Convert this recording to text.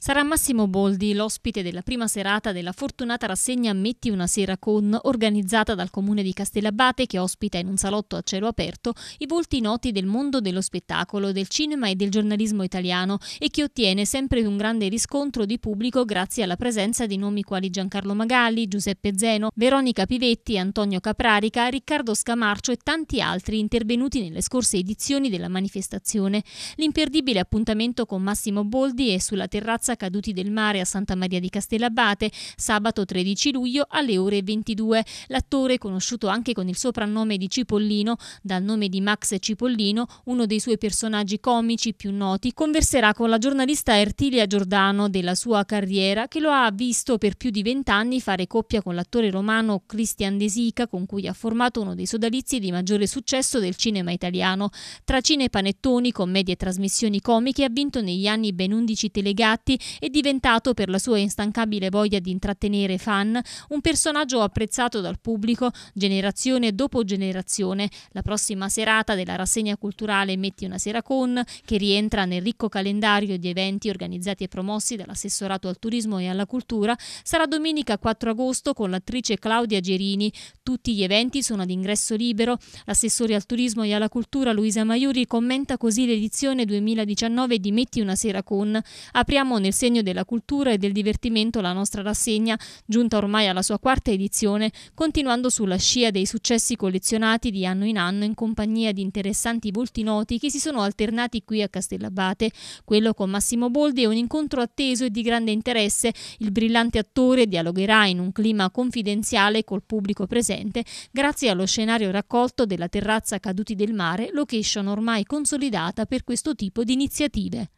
Sarà Massimo Boldi l'ospite della prima serata della fortunata rassegna Metti una sera con, organizzata dal comune di Castellabate che ospita in un salotto a cielo aperto i volti noti del mondo dello spettacolo, del cinema e del giornalismo italiano e che ottiene sempre un grande riscontro di pubblico grazie alla presenza di nomi quali Giancarlo Magalli, Giuseppe Zeno, Veronica Pivetti, Antonio Caprarica, Riccardo Scamarcio e tanti altri intervenuti nelle scorse edizioni della manifestazione. L'imperdibile appuntamento con Massimo Boldi è sulla terrazza Piazza Caduti del Mare a Santa Maria di Castellabate sabato 13 luglio alle ore 22. L'attore, conosciuto anche con il soprannome di Cipollino, dal nome di Max Cipollino, uno dei suoi personaggi comici più noti, converserà con la giornalista Ertilia Giordano della sua carriera che lo ha visto per più di vent'anni fare coppia con l'attore romano Christian Desica con cui ha formato uno dei sodalizi di maggiore successo del cinema italiano. Tra cine e panettoni, commedie e trasmissioni comiche ha vinto negli anni ben 11 telegatti è diventato per la sua instancabile voglia di intrattenere fan un personaggio apprezzato dal pubblico generazione dopo generazione. La prossima serata della rassegna culturale Metti una sera con, che rientra nel ricco calendario di eventi organizzati e promossi dall'assessorato al turismo e alla cultura, sarà domenica 4 agosto con l'attrice Claudia Gerini. Tutti gli eventi sono ad ingresso libero. L'assessore al turismo e alla cultura Luisa Maiuri commenta così l'edizione 2019 di Metti una sera con. Apriamo nel nel segno della cultura e del divertimento la nostra rassegna, giunta ormai alla sua quarta edizione, continuando sulla scia dei successi collezionati di anno in anno in compagnia di interessanti volti noti che si sono alternati qui a Castellabate, quello con Massimo Boldi è un incontro atteso e di grande interesse. Il brillante attore dialogherà in un clima confidenziale col pubblico presente grazie allo scenario raccolto della terrazza Caduti del Mare, location ormai consolidata per questo tipo di iniziative.